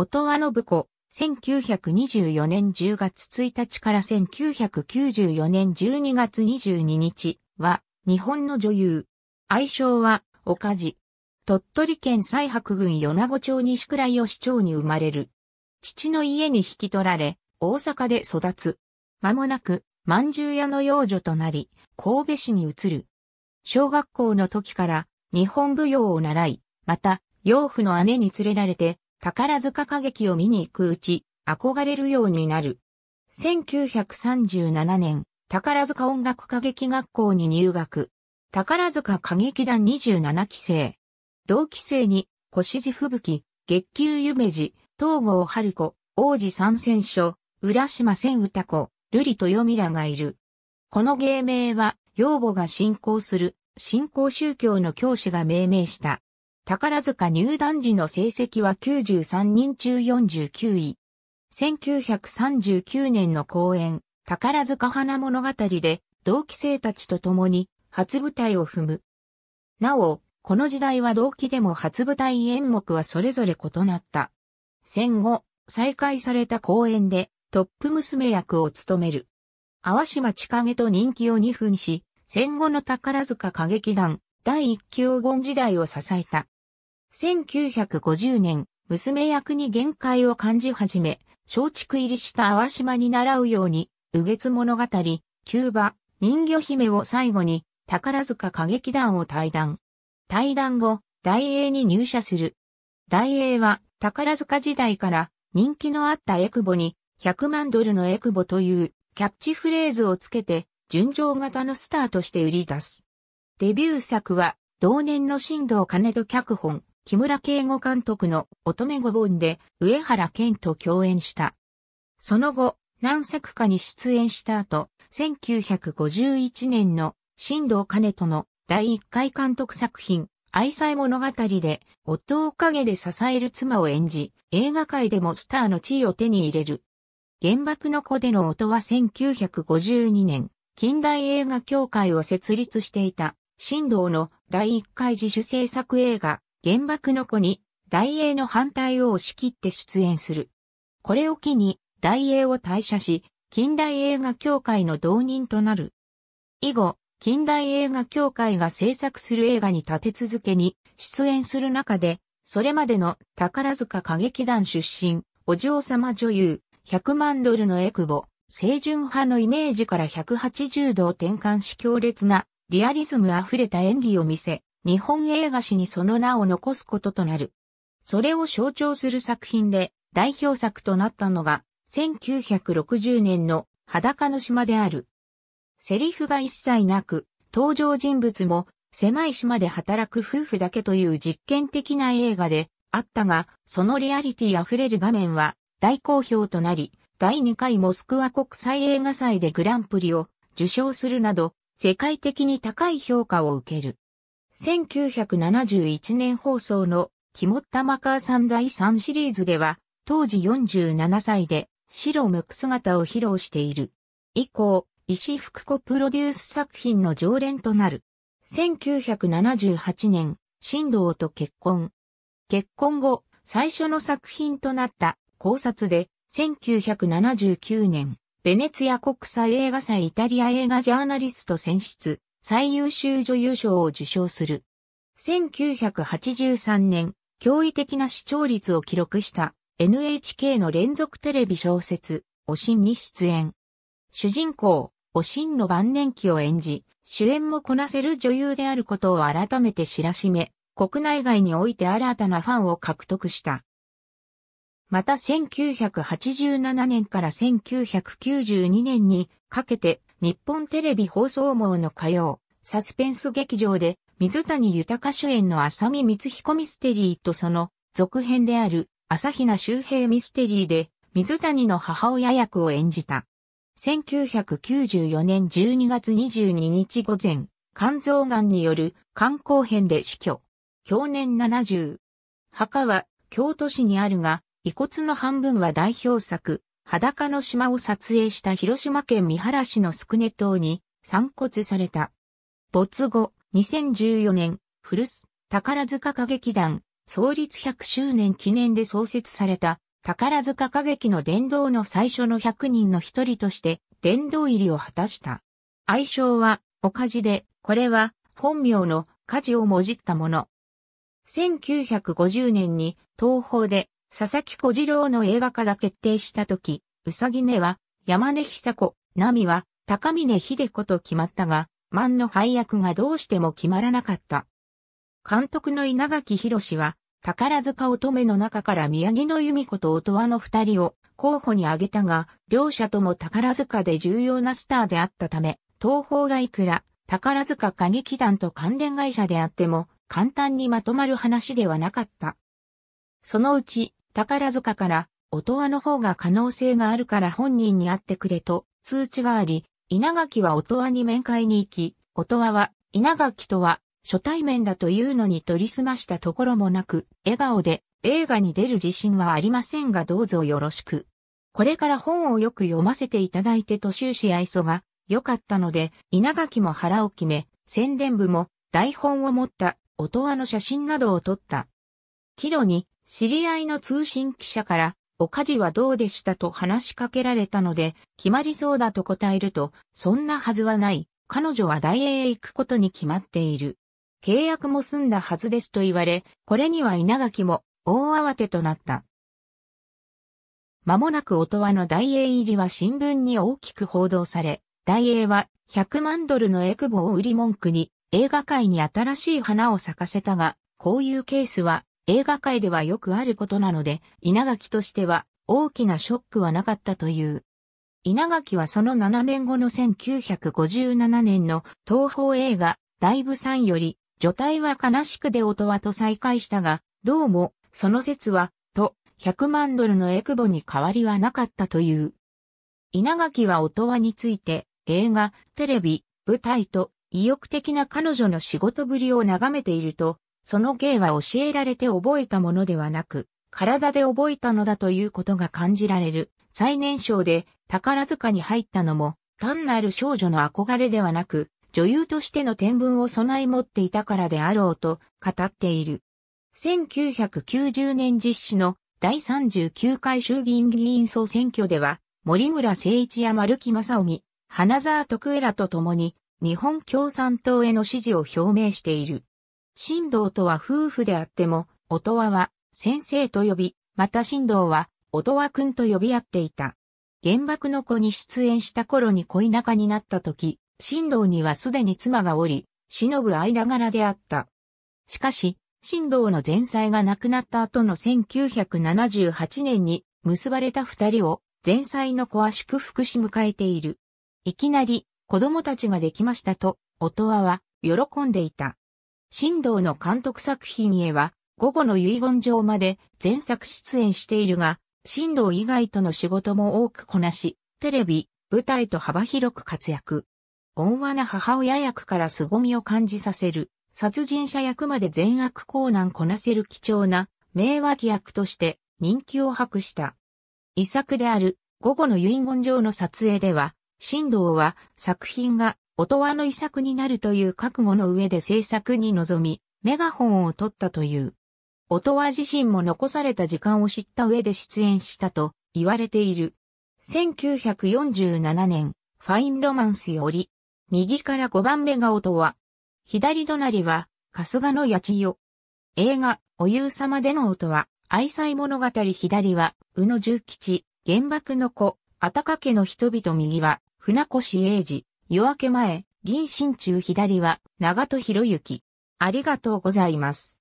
音羽信子、1924年10月1日から1994年12月22日は、日本の女優。愛称は、おかじ。鳥取県西白郡米子町西倉吉町に生まれる。父の家に引き取られ、大阪で育つ。間もなく、万獣屋の養女となり、神戸市に移る。小学校の時から、日本舞踊を習い、また、養父の姉に連れられて、宝塚歌劇を見に行くうち、憧れるようになる。1937年、宝塚音楽歌劇学校に入学。宝塚歌劇団27期生。同期生に、越路吹雪、月給夢二、東郷春子、王子参戦所、浦島千歌子、瑠璃豊美らがいる。この芸名は、養母が信仰する、信仰宗教の教師が命名した。宝塚入団時の成績は93人中49位。1939年の公演、宝塚花物語で同期生たちと共に初舞台を踏む。なお、この時代は同期でも初舞台演目はそれぞれ異なった。戦後、再開された公演でトップ娘役を務める。淡島千景と人気を2分し、戦後の宝塚歌劇団第一級黄金時代を支えた。1950年、娘役に限界を感じ始め、松竹入りした淡島に習うように、右月物語、キューバ、人魚姫を最後に、宝塚歌劇団を退団。退団後、大英に入社する。大英は、宝塚時代から、人気のあったエクボに、100万ドルのエクボという、キャッチフレーズをつけて、純情型のスターとして売り出す。デビュー作は、同年の新藤金戸脚本、木村敬吾監督の乙女五本で上原健と共演した。その後、何作かに出演した後、1951年の新藤兼人の第1回監督作品、愛妻物語で夫を陰で支える妻を演じ、映画界でもスターの地位を手に入れる。原爆の子での音は1952年、近代映画協会を設立していた、新藤の第1回自主制作映画、原爆の子に、大英の反対を押し切って出演する。これを機に、大英を退社し、近代映画協会の導人となる。以後、近代映画協会が制作する映画に立て続けに出演する中で、それまでの宝塚歌劇団出身、お嬢様女優、100万ドルのエクボ、清純派のイメージから180度を転換し強烈なリアリズム溢れた演技を見せ、日本映画史にその名を残すこととなる。それを象徴する作品で代表作となったのが1960年の裸の島である。セリフが一切なく、登場人物も狭い島で働く夫婦だけという実験的な映画であったが、そのリアリティ溢れる画面は大好評となり、第2回モスクワ国際映画祭でグランプリを受賞するなど、世界的に高い評価を受ける。1971年放送の肝マ玉ーさん第3シリーズでは、当時47歳で白むく姿を披露している。以降、石福子プロデュース作品の常連となる。1978年、新道と結婚。結婚後、最初の作品となった考察で、1979年、ベネツィア国際映画祭イタリア映画ジャーナリスト選出、最優秀女優賞を受賞する。1983年、驚異的な視聴率を記録した NHK の連続テレビ小説、おしんに出演。主人公、おしんの晩年期を演じ、主演もこなせる女優であることを改めて知らしめ、国内外において新たなファンを獲得した。また1987年から1992年にかけて日本テレビ放送網の火曜、サスペンス劇場で、水谷豊主演の浅見光彦ミステリーとその続編である朝比奈周平ミステリーで水谷の母親役を演じた。1994年12月22日午前、肝臓癌による肝硬変で死去。去年70。墓は京都市にあるが、遺骨の半分は代表作、裸の島を撮影した広島県三原市の宿根島に散骨された。没後、2014年、古巣、宝塚歌劇団、創立100周年記念で創設された、宝塚歌劇の殿堂の最初の100人の一人として、殿堂入りを果たした。愛称は、おかじで、これは、本名の、家事をもじったもの。1950年に、東方で、佐々木小次郎の映画化が決定したとき、うさぎねは、山根久子、奈美は、高峰秀子と決まったが、万の配役がどうしても決まらなかった。監督の稲垣博は、宝塚乙女の中から宮城の由美子と音羽の二人を候補に挙げたが、両者とも宝塚で重要なスターであったため、東方がいくら宝塚歌劇団と関連会社であっても、簡単にまとまる話ではなかった。そのうち、宝塚から、音羽の方が可能性があるから本人に会ってくれと通知があり、稲垣は音羽に面会に行き、音羽は稲垣とは初対面だというのに取りすましたところもなく、笑顔で映画に出る自信はありませんがどうぞよろしく。これから本をよく読ませていただいてと終始愛想が良かったので、稲垣も腹を決め、宣伝部も台本を持った音羽の写真などを撮った。帰路に知り合いの通信記者から、お家事はどうでしたと話しかけられたので、決まりそうだと答えると、そんなはずはない。彼女は大英へ行くことに決まっている。契約も済んだはずですと言われ、これには稲垣も大慌てとなった。間もなく音羽の大英入りは新聞に大きく報道され、大英は100万ドルのエクボを売り文句に映画界に新しい花を咲かせたが、こういうケースは映画界ではよくあることなので、稲垣としては大きなショックはなかったという。稲垣はその7年後の1957年の東宝映画、大部さんより、女体は悲しくで音はと再会したが、どうも、その説は、と、100万ドルのエクボに変わりはなかったという。稲垣は音羽について、映画、テレビ、舞台と、意欲的な彼女の仕事ぶりを眺めていると、その芸は教えられて覚えたものではなく、体で覚えたのだということが感じられる。最年少で宝塚に入ったのも、単なる少女の憧れではなく、女優としての天文を備え持っていたからであろうと語っている。1990年実施の第39回衆議院議員総選挙では、森村誠一や丸木正臣、花沢徳恵らと共に、日本共産党への支持を表明している。神道とは夫婦であっても、音羽は先生と呼び、また神道は音羽くんと呼び合っていた。原爆の子に出演した頃に恋仲になった時、神道にはすでに妻がおり、忍ぶ間柄であった。しかし、神道の前妻が亡くなった後の1978年に結ばれた二人を前妻の子は祝福し迎えている。いきなり子供たちができましたと、音羽は喜んでいた。新道の監督作品へは、午後の遺言状まで前作出演しているが、新道以外との仕事も多くこなし、テレビ、舞台と幅広く活躍。温和な母親役から凄みを感じさせる、殺人者役まで善悪高難こなせる貴重な、名脇役として人気を博した。遺作である、午後の遺言状の撮影では、新道は作品が音羽の遺作になるという覚悟の上で制作に臨み、メガホンを取ったという。音羽自身も残された時間を知った上で出演したと言われている。1947年、ファインロマンスより、右から5番目が音羽、左隣は、春日の八千代。映画、お夕様での音羽、愛妻物語左は、宇野重吉、原爆の子、あたかけの人々右は、船越英二。夜明け前、銀心中左は長戸博之。ありがとうございます。